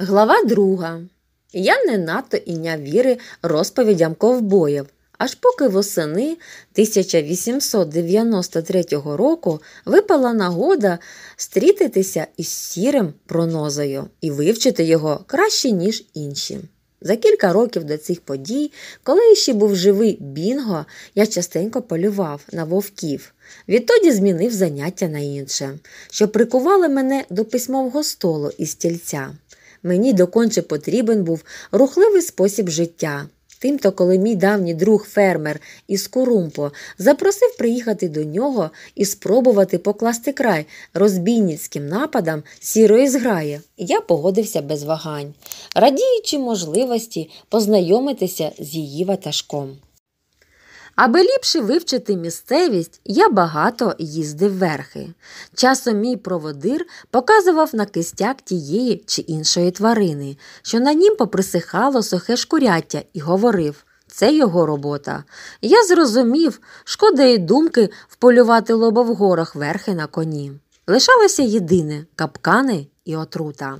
Глава друга. Я не надто іня віри розповідям ковбоїв, аж поки восени 1893 року випала нагода стрітитися із сірим пронозою і вивчити його краще, ніж інші. За кілька років до цих подій, коли ще був живий Бінго, я частенько полював на вовків. Відтоді змінив заняття на інше, що прикувало мене до письмового столу і стільця. Мені доконче потрібен був рухливий спосіб життя. Тимто, коли мій давній друг фермер із Курумпо запросив приїхати до нього і спробувати покласти край розбійницьким нападам сірої зграї, я погодився без вагань, радіючи можливості познайомитися з її ватажком. Аби ліпше вивчити місцевість, я багато їздив верхи. Часом мій проводир показував на кистяк тієї чи іншої тварини, що на нім поприсихало сухе шкуряття, і говорив. Це його робота. Я зрозумів, шкода й думки вполювати лоба в горах верхи на коні. Лишалося єдине капкани і отрута.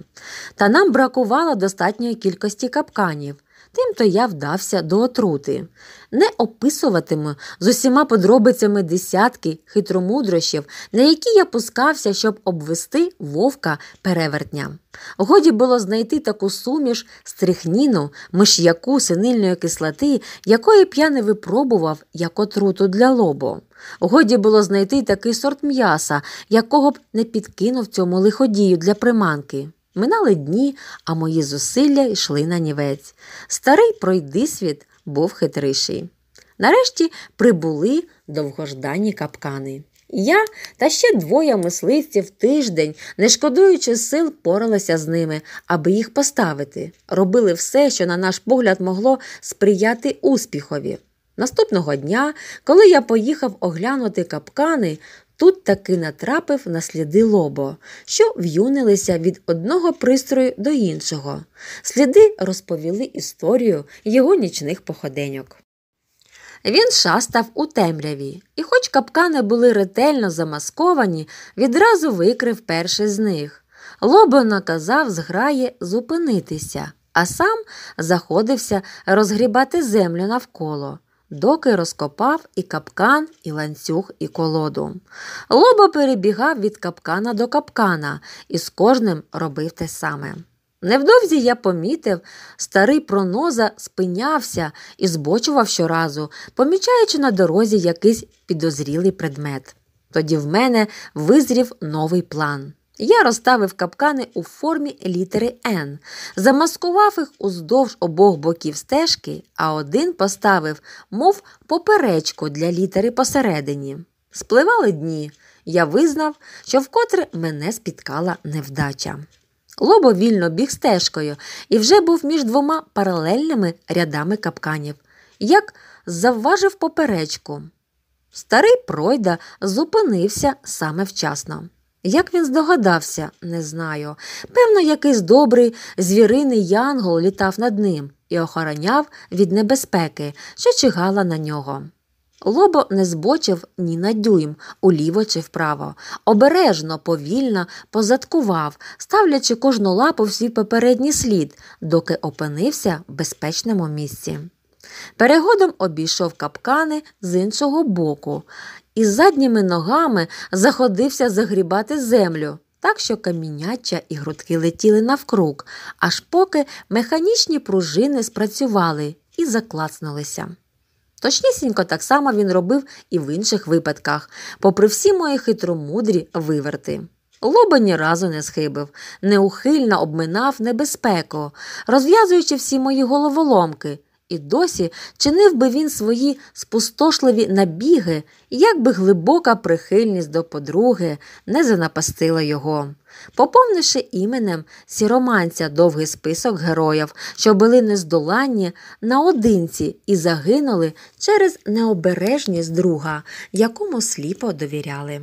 Та нам бракувало достатньої кількості капканів. Тимто я вдався до отрути. Не описуватиму з усіма подробицями десятки хитромудрощів, на які я пускався, щоб обвести вовка перевертня. Годі було знайти таку суміш стрихніну, миш'яку синильної кислоти, якої б я не випробував як отруту для лобо. Годі було знайти такий сорт м'яса, якого б не підкинув цьому лиходію для приманки. Минали дні, а мої зусилля йшли на нівець. Старий пройдисвіт був хитриший. Нарешті прибули довгождані капкани. Я та ще двоє мисливців тиждень, не шкодуючи сил, поралися з ними, аби їх поставити. Робили все, що, на наш погляд, могло сприяти успіхові. Наступного дня, коли я поїхав оглянути капкани, Тут таки натрапив на сліди лобо, що в'юнилися від одного пристрою до іншого. Сліди розповіли історію його нічних походеньок. Він шастав у темряві, і, хоч капкани були ретельно замасковані, відразу викрив перший з них. Лобо наказав зграє зупинитися, а сам заходився розгрібати землю навколо доки розкопав і капкан, і ланцюг, і колоду. Лоба перебігав від капкана до капкана і з кожним робив те саме. Невдовзі я помітив, старий проноза спинявся і збочував щоразу, помічаючи на дорозі якийсь підозрілий предмет. Тоді в мене визрів новий план. Я розставив капкани у формі літери Н, замаскував їх уздовж обох боків стежки, а один поставив, мов поперечку для літери посередині. Спливали дні. Я визнав, що вкотре мене спіткала невдача. Лобо вільно біг стежкою і вже був між двома паралельними рядами капканів, як завважив поперечку. Старий пройда зупинився саме вчасно. Як він здогадався, не знаю. Певно, якийсь добрий звіриний янгол літав над ним і охороняв від небезпеки, що чигала на нього. Лобо не збочив ні на дюйм, уліво чи вправо, обережно, повільно позадкував, ставлячи кожну лапу в свій попередній слід, доки опинився в безпечному місці. Перегодом обійшов капкани з іншого боку і задніми ногами заходився загрібати землю, так що каміняча і грудки летіли навкруг, аж поки механічні пружини спрацювали і заклацнулися. Точнісінько так само він робив і в інших випадках, попри всі мої хитромудрі виверти. Лоба ні разу не схибив, неухильно обминав небезпеку, розв'язуючи всі мої головоломки, і досі чинив би він свої спустошливі набіги, якби глибока прихильність до подруги не занапастила його. Поповнивши іменем сіроманця довгий список героїв, що були нездоланні наодинці і загинули через необережність друга, якому сліпо довіряли.